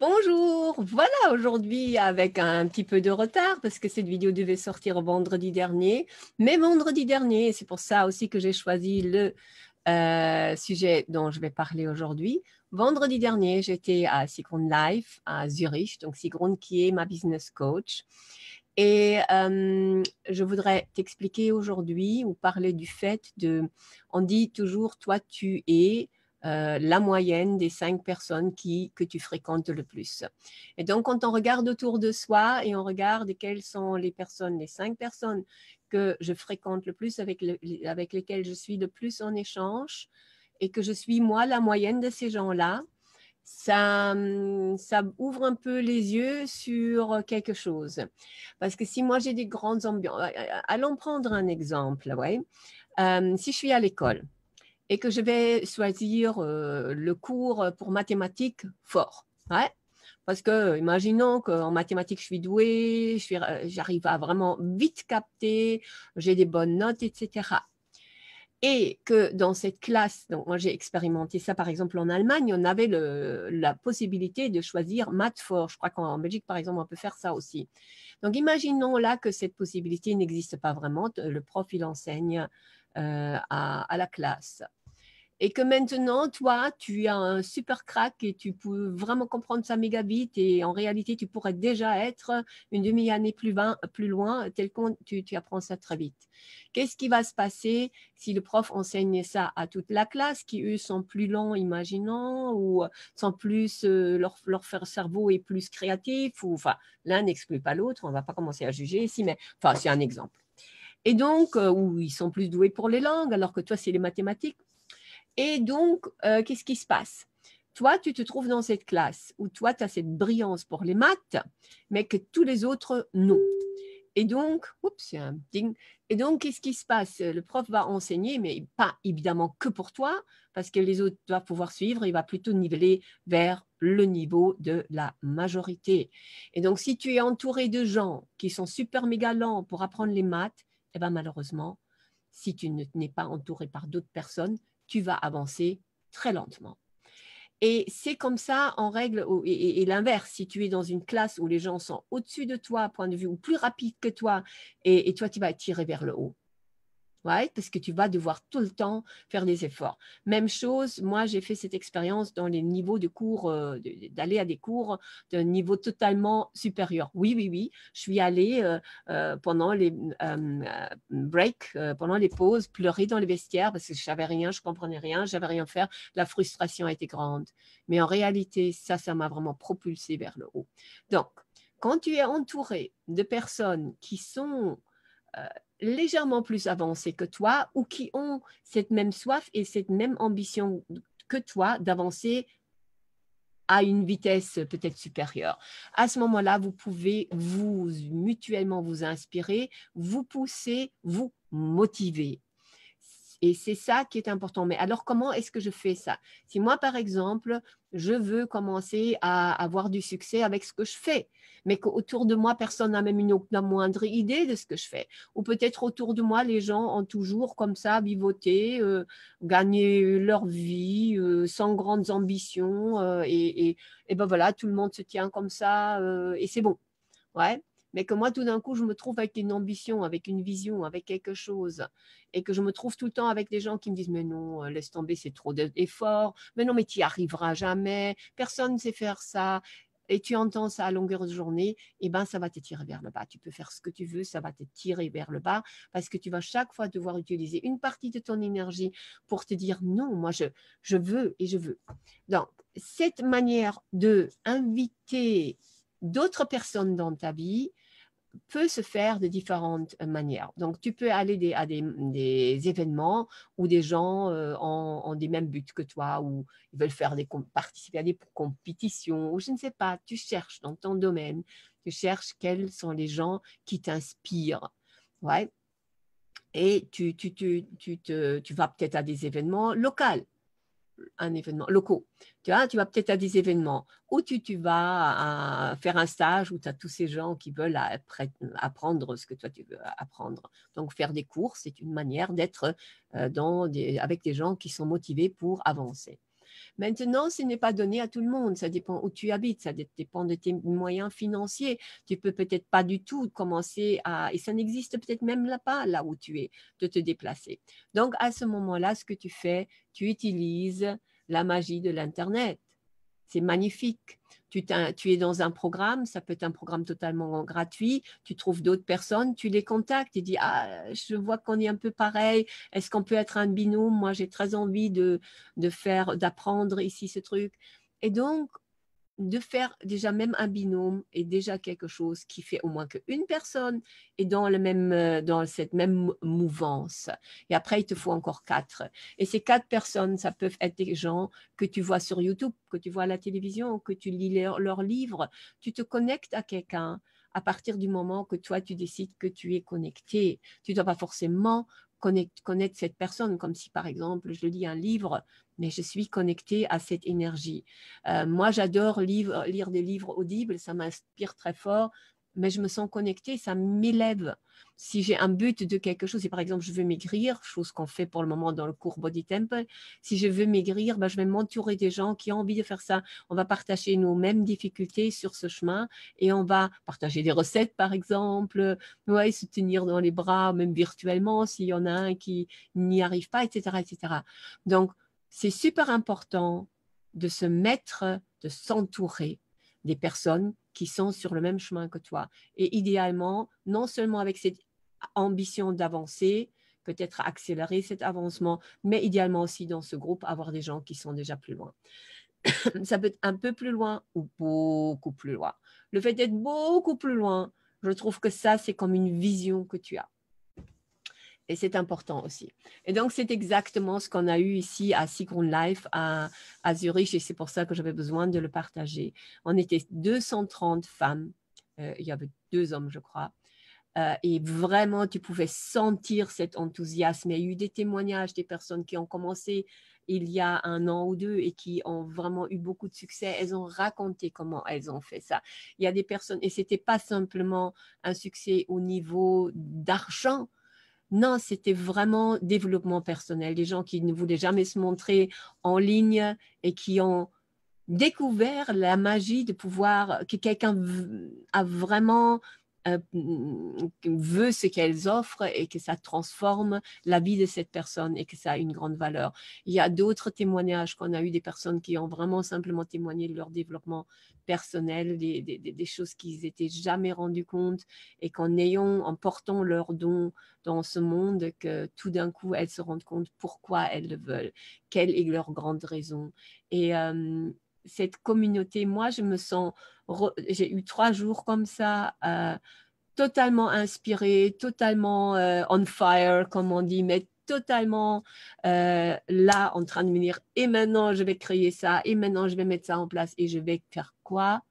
Bonjour, voilà aujourd'hui avec un petit peu de retard parce que cette vidéo devait sortir vendredi dernier, mais vendredi dernier, c'est pour ça aussi que j'ai choisi le euh, sujet dont je vais parler aujourd'hui. Vendredi dernier, j'étais à Sigrun Life à Zurich, donc Sigrun qui est ma business coach. Et euh, je voudrais t'expliquer aujourd'hui ou parler du fait de, on dit toujours toi tu es, euh, la moyenne des cinq personnes que tu fréquentes le plus. Et donc, quand on regarde autour de soi et on regarde quelles sont les personnes, les cinq personnes que je fréquente le plus, avec, lesquelles je suis le plus en échange, et que je suis, moi, la moyenne de ces gens-là, ça, hum, ouvre un peu les yeux sur quelque chose. Parce que si moi j'ai des grandes ambiances, euh, euh, allons prendre un exemple, ouais. si je suis à l'école, et que je vais choisir euh, le cours euh, pour mathématiques fort. Parce que, imaginons qu'en mathématiques, je suis douée, euh, j'arrive à vraiment vite capter, j'ai des bonnes notes, etc. Et que dans cette classe, donc moi j'ai expérimenté ça par exemple en Allemagne, on avait la possibilité de choisir maths fort. Je crois qu'en Belgique par exemple on peut faire ça aussi. Donc imaginons là que cette possibilité n'existe pas vraiment, le prof il enseigne à, la classe et que maintenant, toi, tu as un super crack et tu peux vraiment comprendre ça méga vite et en réalité, tu pourrais déjà être une demi-année plus, plus, loin, tel qu'on tu, apprends ça très vite. Qu'est-ce qui va se passer si le prof enseigne ça à toute la classe qui, eux, sont plus lents, imaginant, ou sont plus, euh, leur, faire cerveau est plus créatif, ou enfin, l'un n'exclut pas l'autre, on ne va pas commencer à juger ici, mais enfin, c'est un exemple. Et donc, euh, où ils sont plus doués pour les langues, alors que toi, c'est les mathématiques. Et donc, euh, qu'est-ce qui se passe Toi, tu te trouves dans cette classe où toi, tu as cette brillance pour les maths, mais que tous les autres, non. Et donc, oups, un Et donc, qu'est-ce qui se passe euh, Le prof va enseigner, mais pas évidemment que pour toi, parce que les autres doivent pouvoir suivre. Il va plutôt niveler vers le niveau de la majorité. Et donc, si tu es entouré de gens qui sont super méga lents pour apprendre les maths, eh bien, malheureusement, si tu ne n'es pas entouré par d'autres personnes, tu vas avancer très lentement. Et c'est comme ça, en règle, et, l'inverse, si tu es dans une classe où les gens sont au-dessus de toi, point de vue, ou plus rapide que toi, et, et toi, tu vas tirer vers le haut. Parce que tu vas devoir tout le temps faire des efforts. Même chose, moi j'ai fait cette expérience dans les niveaux de cours, euh, d'aller à des cours d'un niveau totalement supérieur. Oui, oui, oui, je suis allée euh, euh, pendant les breaks, pendant les pauses, pleurer dans les vestiaires parce que je savais rien, je comprenais rien, j'avais rien à faire. La frustration était grande. Mais en réalité, ça, ça m'a vraiment propulsée vers le haut. Donc, quand tu es entouré de personnes qui sont légèrement plus avancés que toi ou qui ont cette même soif et cette même ambition que toi d'avancer à une vitesse peut-être supérieure. À ce moment-là, vous pouvez vous mutuellement vous inspirer, vous pousser, vous motiver et c'est ça qui est important. Mais alors, comment est-ce que je fais ça Si moi, par exemple, je veux commencer à avoir du succès avec ce que je fais, mais qu'autour de moi, personne n'a même une, la moindre idée de ce que je fais. Ou peut-être autour de moi, les gens ont toujours comme ça vivoté, gagner euh, gagné leur vie euh, sans grandes ambitions. Euh, et, et, ben voilà, tout le monde se tient comme ça et c'est bon. Ouais mais que moi, tout d'un coup, je me trouve avec une ambition, avec une vision, avec quelque chose, et que je me trouve tout le temps avec des gens qui me disent, mais non, euh, laisse tomber, c'est trop d'efforts, mais non, mais tu n'y arriveras jamais, personne ne sait faire ça, et tu entends ça à longueur de journée, et eh ben ça va te tirer vers le bas. Tu peux faire ce que tu veux, ça va te tirer vers le bas, parce que tu vas chaque fois devoir utiliser une partie de ton énergie pour te dire, non, moi, je, je veux et je veux. Donc, cette manière de inviter d'autres personnes dans ta vie peut se faire de différentes euh, manières. Donc, tu peux aller à des, événements où des gens ont, euh, des mêmes buts que toi, ou ils veulent faire des, participer à des compétitions, ou je ne sais pas, tu cherches dans ton domaine, tu cherches quels sont les gens qui t'inspirent. Et tu, tu, tu, tu, tu vas peut-être à des événements locaux un événement, locaux. Tu tu vas peut-être à des événements où tu, tu vas faire un stage où tu as tous ces gens qui veulent apprendre ce que toi tu veux apprendre. Donc, faire des cours, c'est une manière d'être euh, avec des gens qui sont motivés pour avancer. Maintenant, ce n'est pas donné à tout le monde. Ça dépend où tu habites, ça dépend de tes moyens financiers. Tu peux peut-être pas du tout commencer à, et ça n'existe peut-être même pas là où tu es, de te déplacer. Donc, à ce moment-là, ce que tu fais, tu utilises la magie de l'Internet c'est magnifique. Tu, tu, es dans un programme, ça peut être un programme totalement gratuit, tu trouves d'autres personnes, tu les contactes et dis Ah, je vois qu'on est un peu pareil, est-ce qu'on peut être un binôme Moi, j'ai très envie de, de faire, d'apprendre ici ce truc. Et donc, de faire déjà même un binôme et déjà quelque chose qui fait au moins qu'une personne est dans, le même, euh, dans cette même mouvance. Et après, il te faut encore quatre. Et ces quatre personnes, ça peuvent être des gens que tu vois sur YouTube, que tu vois à la télévision, que tu lis leurs livres. Tu te connectes à quelqu'un à partir du moment que toi, tu décides que tu es connecté. Tu ne dois pas forcément connaître cette personne, comme si par exemple je lis un livre, mais je suis connectée à cette énergie. Euh, moi, j'adore lire des livres audibles, ça m'inspire très fort mais je me sens connectée, ça m'élève. Si j'ai un but de quelque chose, si par exemple je veux maigrir, chose qu'on fait pour le moment dans le cours Body Temple, si je veux maigrir, ben je vais m'entourer des gens qui ont envie de faire ça. On va partager nos mêmes difficultés sur ce chemin et on va partager des recettes par exemple, ouais, se tenir dans les bras, même virtuellement s'il y en a un qui n'y arrive pas, etc. etc. Donc c'est super important de se mettre, de s'entourer des personnes qui sont sur le même chemin que toi. Et idéalement, non seulement avec cette ambition d'avancer, peut-être accélérer cet avancement, mais idéalement aussi dans ce groupe, avoir des gens qui sont déjà plus loin. Ça peut être un peu plus loin ou beaucoup plus loin. Le fait d'être beaucoup plus loin, je trouve que ça, c'est comme une vision que tu as. Et c'est important aussi. Et donc, c'est exactement ce qu'on a eu ici à Sigrun Life à, Zurich, et c'est pour ça que j'avais besoin de le partager. On était 230 femmes, euh, il y avait deux hommes, je crois, euh, et vraiment, tu pouvais sentir cet enthousiasme. Il y a eu des témoignages des personnes qui ont commencé il y a un an ou deux et qui ont vraiment eu beaucoup de succès. Elles ont raconté comment elles ont fait ça. Il y a des personnes, et c'était pas simplement un succès au niveau d'argent, non, c'était vraiment développement personnel. Des gens qui ne voulaient jamais se montrer en ligne et qui ont découvert la magie de pouvoir, que quelqu'un a vraiment euh, mm, veut ce qu'elles offrent et que ça transforme la vie de cette personne et que ça a une grande valeur. Il y a d'autres témoignages qu'on a eu des personnes qui ont vraiment simplement témoigné de leur développement personnel, des, choses qu'ils n'étaient jamais rendus compte et qu'en ayant, en portant leur don dans ce monde, que tout d'un coup elles se rendent compte pourquoi elles le veulent, quelle est leur grande raison. Et, euh, cette communauté. Moi, je me sens, j'ai eu trois jours comme ça, euh, totalement inspirée, totalement euh, on fire, comme on dit, mais totalement euh, là en train de me dire, et maintenant je vais créer ça, et maintenant je vais mettre ça en place, et je vais faire quoi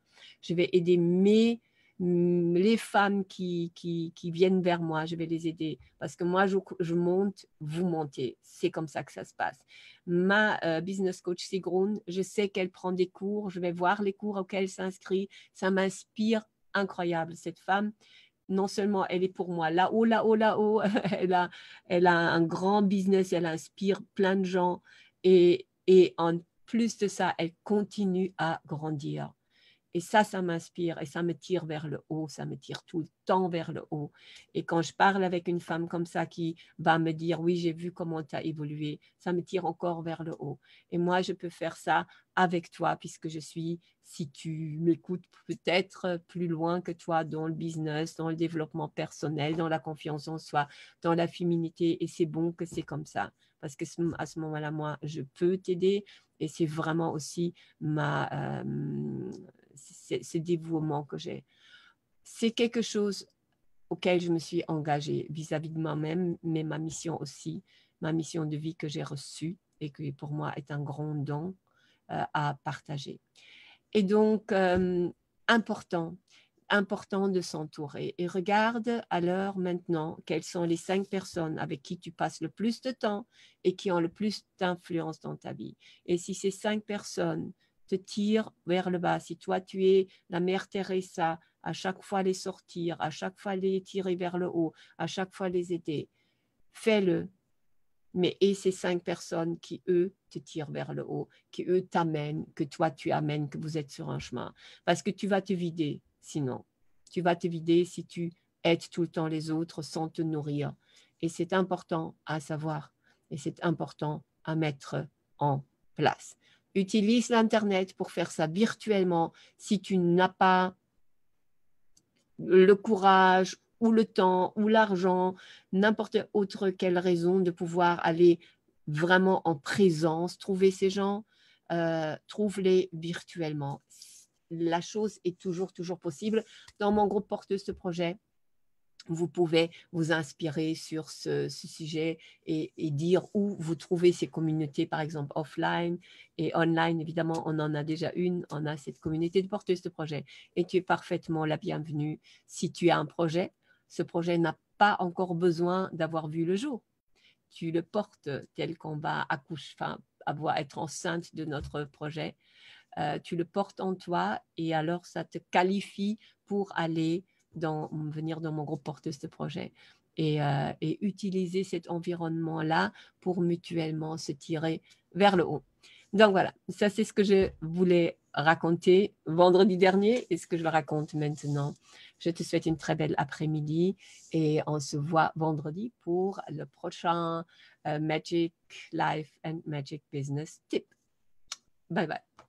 Je vais aider mes les femmes qui, qui, viennent vers moi, je vais les aider. Parce que moi, je, monte, vous montez. C'est comme ça que ça se passe. Ma euh, business coach Sigrun, je sais qu'elle prend des cours, je vais voir les cours auxquels elle s'inscrit. Ça m'inspire incroyable, cette femme. Non seulement elle est pour moi là-haut, là-haut, là-haut, elle a, elle a un grand business, elle inspire plein de gens. Et, et en plus de ça, elle continue à grandir et ça, ça m'inspire et ça me tire vers le haut, ça me tire tout le temps vers le haut. Et quand je parle avec une femme comme ça qui va me dire, oui, j'ai vu comment tu as évolué, ça me tire encore vers le haut. Et moi, je peux faire ça avec toi puisque je suis, si tu m'écoutes, peut-être plus loin que toi dans le business, dans le développement personnel, dans la confiance en soi, dans la féminité. Et c'est bon que c'est comme ça parce que à ce moment-là, moi, je peux t'aider. Et c'est vraiment aussi ma... Euh, ce dévouement que j'ai. C'est quelque chose auquel je me suis engagée vis-à-vis de moi-même, mais ma mission aussi, ma mission de vie que j'ai reçue et qui pour moi est un grand don euh, à partager. Et donc, euh, important, important de s'entourer. Et regarde à l'heure maintenant quelles sont les cinq personnes avec qui tu passes le plus de temps et qui ont le plus d'influence dans ta vie. Et si ces cinq personnes tire vers le bas. Si toi, tu es la mère Teresa, à chaque fois les sortir, à chaque fois les tirer vers le haut, à chaque fois les aider, fais-le. Mais et ces cinq personnes qui, eux, te tirent vers le haut, qui, eux, t'amènent, que toi, tu amènes, que vous êtes sur un chemin. Parce que tu vas te vider, sinon. Tu vas te vider si tu aides tout le temps les autres sans te nourrir. Et c'est important à savoir. Et c'est important à mettre en place utilise l'Internet pour faire ça virtuellement si tu n'as pas le courage ou le temps ou l'argent, n'importe autre quelle raison de pouvoir aller vraiment en présence, trouver ces gens, euh, trouve-les virtuellement. La chose est toujours, toujours possible. Dans mon groupe porteuse ce projet, vous pouvez vous inspirer sur ce, sujet et, dire où vous trouvez ces communautés, par exemple offline et online. Évidemment, on en a déjà une, on a cette communauté de porteuses de projet. Et tu es parfaitement la bienvenue si tu as un projet. Ce projet n'a pas encore besoin d'avoir vu le jour. Tu le portes tel qu'on va enfin, avoir, être enceinte de notre projet. Euh, tu le portes en toi et alors ça te qualifie pour aller venir dans mon groupe porteuse de projet euh, et, utiliser cet environnement-là pour mutuellement se tirer vers le haut. Donc voilà, ça c'est ce que je voulais raconter vendredi dernier et ce que je raconte maintenant. Je te souhaite une très belle après-midi et on se voit vendredi pour le prochain euh, Magic Life and Magic Business Tip. Bye bye.